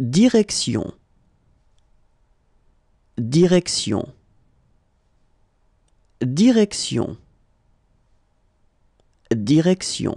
Direction. Direction. Direction. Direction.